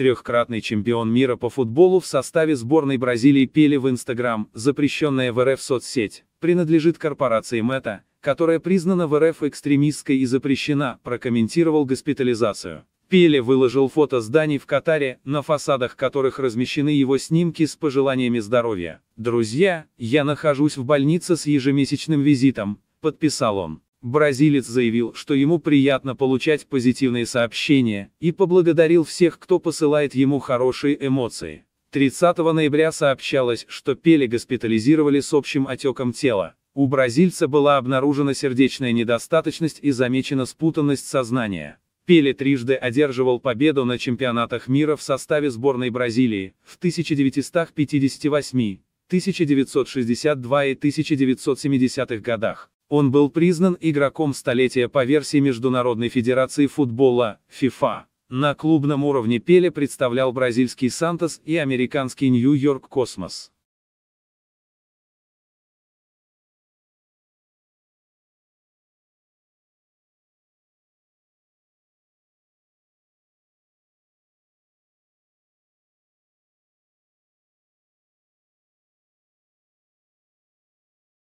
трехкратный чемпион мира по футболу в составе сборной Бразилии Пеле в Инстаграм, запрещенная в РФ соцсеть, принадлежит корпорации Мета, которая признана в РФ экстремистской и запрещена, прокомментировал госпитализацию. Пеле выложил фото зданий в Катаре, на фасадах которых размещены его снимки с пожеланиями здоровья. «Друзья, я нахожусь в больнице с ежемесячным визитом», — подписал он. Бразилец заявил, что ему приятно получать позитивные сообщения, и поблагодарил всех, кто посылает ему хорошие эмоции. 30 ноября сообщалось, что Пеле госпитализировали с общим отеком тела. У бразильца была обнаружена сердечная недостаточность и замечена спутанность сознания. Пеле трижды одерживал победу на чемпионатах мира в составе сборной Бразилии в 1958, 1962 и 1970-х годах. Он был признан игроком столетия по версии Международной Федерации Футбола, (ФИФА). На клубном уровне Пеле представлял бразильский Сантос и американский Нью-Йорк Космос.